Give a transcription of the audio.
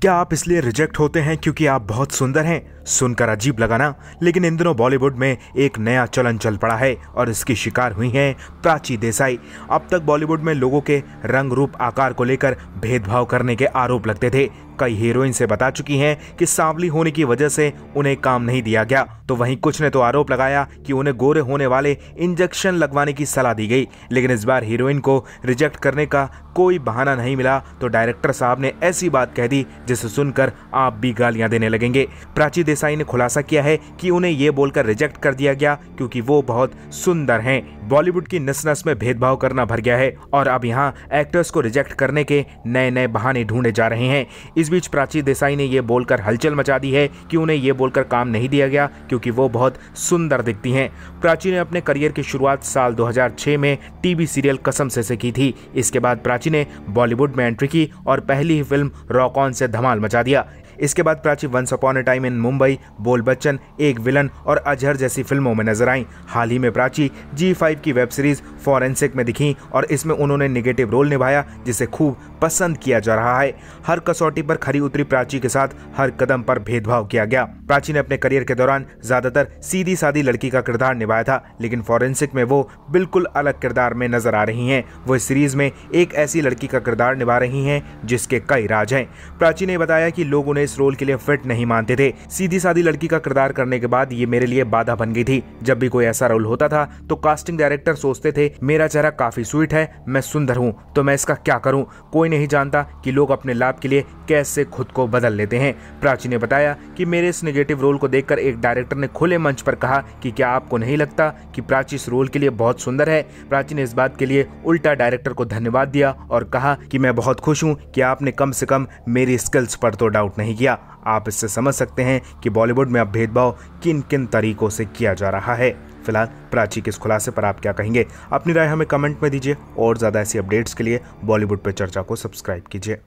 क्या आप इसलिए रिजेक्ट होते हैं क्योंकि आप बहुत सुंदर हैं सुनकर अजीब लगाना लेकिन इन दिनों बॉलीवुड में एक नया चलन चल पड़ा है और इसकी शिकार हुई हैं प्राची देसाई अब तक बॉलीवुड में लोगों के रंग रूप आकार को लेकर भेदभाव करने के आरोप लगते थे कई हीरोइन से बता चुकी हैं कि सांवली होने की वजह से उन्हें काम नहीं दिया गया तो वहीं कुछ ने तो आरोप लगाया कि उन्हें गोरे होने वाले इंजेक्शन लगवाने की सलाह दी गई लेकिन इस बार हीरोइन को रिजेक्ट करने का कोई बहाना नहीं मिला तो डायरेक्टर साहब ने ऐसी बात कह दी जिसे सुनकर आप भी गालियां देने लगेंगे प्राची देसाई ने खुलासा किया है कि उन्हें ये बोलकर रिजेक्ट कर दिया गया क्योंकि वो बहुत सुंदर हैं बॉलीवुड की नस नस में भेदभाव करना भर गया है और अब यहाँ एक्टर्स को रिजेक्ट करने के नए नए बहाने ढूंढे जा रहे हैं इस बीच प्राची देसाई ने यह बोलकर हलचल मचा दी है कि उन्हें ये बोलकर काम नहीं दिया गया क्योंकि वो बहुत सुंदर दिखती हैं प्राची ने अपने करियर की शुरुआत साल 2006 में टीवी सीरियल कसम से, से की थी इसके बाद प्राची ने बॉलीवुड में एंट्री की और पहली ही फिल्म रॉकॉन से धमाल मचा दिया इसके बाद Prachi once upon a time in Mumbai Bol Bachchan एक विलन और अजहर जैसी फिल्मों में नजर आई हाल ही में प्राची जी फाइव की वेब सीरीज फॉरेंसिक में दिखी और इसमें उन्होंने निगेटिव रोल निभाया जिसे खूब पसंद किया जा रहा है हर कसौटी पर खरी उतरी प्राची के साथ हर कदम पर भेदभाव किया गया प्राची ने अपने करियर के दौरान ज्यादातर सीधी सादी लड़की का किरदार निभाया था लेकिन फॉरेंसिक में वो बिल्कुल अलग किरदार में नजर आ रही हैं वो इस सीरीज में एक ऐसी लड़की का किरदार निभा रही है जिसके कई राज हैं प्राची ने बताया की लोग उन्हें इस रोल के लिए फिट नहीं मानते थे सीधी सादी लड़की का किरदार करने के बाद ये मेरे लिए बाधा बन गई थी जब भी कोई ऐसा रोल होता था तो कास्टिंग डायरेक्टर सोचते थे मेरा चेहरा काफी स्वीट है मैं सुंदर हूँ तो मैं इसका क्या करूँ कोई कोई नहीं जानता कि लोग अपने लाभ के लिए कैसे खुद को बदल लेते हैं प्राची ने बताया कि मेरे इस नेगेटिव रोल को देखकर एक डायरेक्टर ने खुले मंच पर कहा कि क्या आपको नहीं लगता कि प्राची इस रोल के लिए बहुत सुंदर है प्राची ने इस बात के लिए उल्टा डायरेक्टर को धन्यवाद दिया और कहा कि मैं बहुत खुश हूँ कि आपने कम से कम मेरी स्किल्स पर तो डाउट नहीं किया आप इससे समझ सकते हैं कि बॉलीवुड में अब भेदभाव किन किन तरीकों से किया जा रहा है फिलहाल प्राची के इस खुलासे पर आप क्या कहेंगे अपनी राय हमें कमेंट में दीजिए और ज़्यादा ऐसी अपडेट्स के लिए बॉलीवुड पर चर्चा को सब्सक्राइब कीजिए